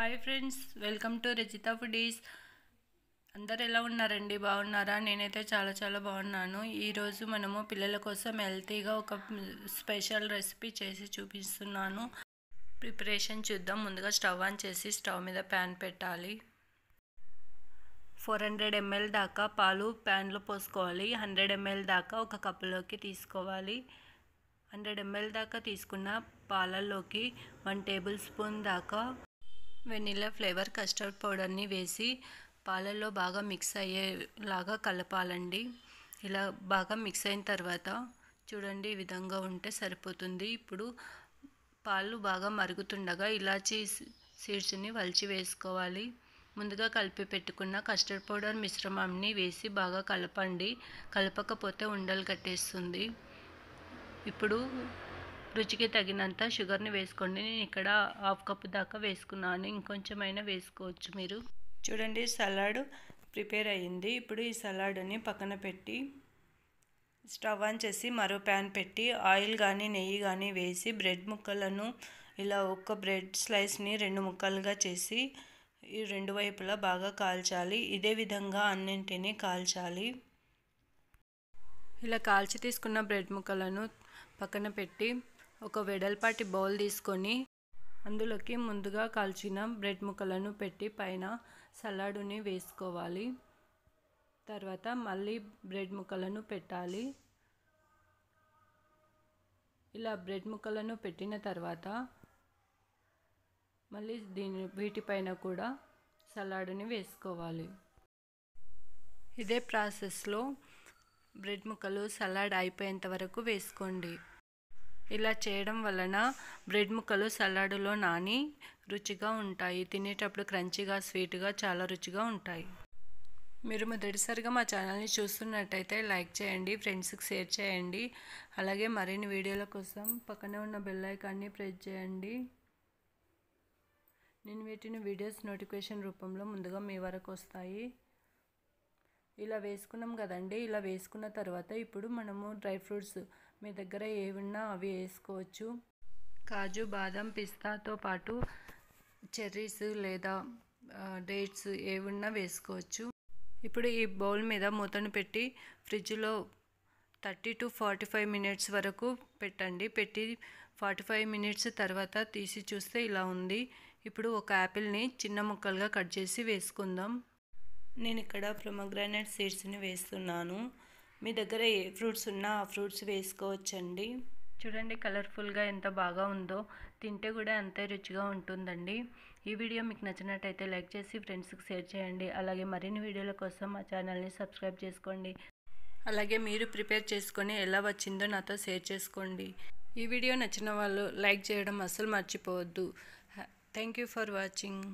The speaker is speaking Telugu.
hi friends welcome to Rachita foodies అందరు ఎలా ఉన్నారండి బాగున్నారా నేనైతే చాలా చాలా బాగున్నాను ఈరోజు మనము పిల్లల కోసం హెల్తీగా ఒక స్పెషల్ రెసిపీ చేసి చూపిస్తున్నాను ప్రిపరేషన్ చూద్దాం ముందుగా స్టవ్ ఆన్ చేసి స్టవ్ మీద ప్యాన్ పెట్టాలి ఫోర్ హండ్రెడ్ ఎంఎల్ దాకా పాలు ప్యాన్లో పోసుకోవాలి హండ్రెడ్ ఎంఎల్ దాకా ఒక కప్పులోకి తీసుకోవాలి హండ్రెడ్ ఎంఎల్ దాకా తీసుకున్న పాలల్లోకి వన్ టేబుల్ స్పూన్ దాకా వెనిలా ఫ్లేవర్ కస్టర్డ్ పౌడర్ని వేసి పాలల్లో బాగా మిక్స్ అయ్యేలాగా కలపాలండి ఇలా బాగా మిక్స్ అయిన తర్వాత చూడండి ఈ విధంగా ఉంటే సరిపోతుంది ఇప్పుడు పాలు బాగా మరుగుతుండగా ఇలాచీ సీడ్స్ని వలిచి వేసుకోవాలి ముందుగా కలిపి పెట్టుకున్న కస్టర్డ్ పౌడర్ మిశ్రమాన్ని వేసి బాగా కలపండి కలపకపోతే ఉండలు కట్టేస్తుంది ఇప్పుడు రుచికి తగినంత షుగర్ని వేసుకోండి నేను ఇక్కడ హాఫ్ కప్ దాకా వేసుకున్నాను ఇంకొంచెమైనా వేసుకోవచ్చు మీరు చూడండి సలాడ్ ప్రిపేర్ అయ్యింది ఇప్పుడు ఈ సలాడ్ని పక్కన పెట్టి స్టవ్ ఆన్ చేసి మరో ప్యాన్ పెట్టి ఆయిల్ కానీ నెయ్యి కానీ వేసి బ్రెడ్ ముక్కలను ఇలా ఒక్క బ్రెడ్ స్లైస్ని రెండు ముక్కలుగా చేసి ఈ రెండు వైపులా బాగా కాల్చాలి ఇదే విధంగా అన్నింటినీ కాల్చాలి ఇలా కాల్చి తీసుకున్న బ్రెడ్ ముక్కలను పక్కన పెట్టి ఒక వెడల్పాటి బౌల్ తీసుకొని అందులోకి ముందుగా కాల్చిన బ్రెడ్ ముక్కలను పెట్టి పైన సలాడుని వేసుకోవాలి తర్వాత మళ్ళీ బ్రెడ్ ముక్కలను పెట్టాలి ఇలా బ్రెడ్ ముక్కలను పెట్టిన తర్వాత మళ్ళీ దీని వీటిపైన కూడా సలాడుని వేసుకోవాలి ఇదే ప్రాసెస్లో బ్రెడ్ ముక్కలు సలాడ్ అయిపోయేంత వరకు వేసుకోండి ఇలా చేయడం వలన బ్రెడ్ ముక్కలు సలాడులో నాని రుచిగా ఉంటాయి తినేటప్పుడు క్రంచిగా స్వీట్గా చాలా రుచిగా ఉంటాయి మీరు మొదటిసారిగా మా ఛానల్ని చూస్తున్నట్టయితే లైక్ చేయండి ఫ్రెండ్స్కి షేర్ చేయండి అలాగే మరిన్ని వీడియోల కోసం పక్కనే ఉన్న బెల్ ఐకాన్ని ప్రెస్ చేయండి నేను వీటిని వీడియోస్ నోటిఫికేషన్ రూపంలో ముందుగా మీ వరకు వస్తాయి ఇలా వేసుకున్నాం కదండి ఇలా వేసుకున్న తర్వాత ఇప్పుడు మనము డ్రై ఫ్రూట్స్ మీ దగ్గర ఏమున్నా అవి వేసుకోవచ్చు కాజు బాదం పిస్తాతో పాటు చెర్రీస్ లేదా డేట్స్ ఏమున్నా వేసుకోవచ్చు ఇప్పుడు ఈ బౌల్ మీద మూతను పెట్టి ఫ్రిడ్జ్లో thirty to forty five minutes వరకు పెట్టండి పెట్టి ఫార్టీ ఫైవ్ మినిట్స్ తర్వాత తీసి చూస్తే ఇలా ఉంది ఇప్పుడు ఒక యాపిల్ని చిన్న ముక్కలుగా కట్ చేసి వేసుకుందాం నేను ఇక్కడ ప్రొమగ్రానైట్ సీడ్స్ని వేస్తున్నాను మీ దగ్గర ఏ ఫ్రూట్స్ ఉన్నా ఆ ఫ్రూట్స్ వేసుకోవచ్చండి చూడండి కలర్ఫుల్గా ఎంత బాగా ఉందో తింటే కూడా అంతే రుచిగా ఉంటుందండి ఈ వీడియో మీకు నచ్చినట్టయితే లైక్ చేసి ఫ్రెండ్స్కి షేర్ చేయండి అలాగే మరిన్ని వీడియోల కోసం మా ఛానల్ని సబ్స్క్రైబ్ చేసుకోండి అలాగే మీరు ప్రిపేర్ చేసుకొని ఎలా వచ్చిందో నాతో షేర్ చేసుకోండి ఈ వీడియో నచ్చిన వాళ్ళు లైక్ చేయడం అస్సలు మర్చిపోవద్దు థ్యాంక్ యూ ఫర్ వాచింగ్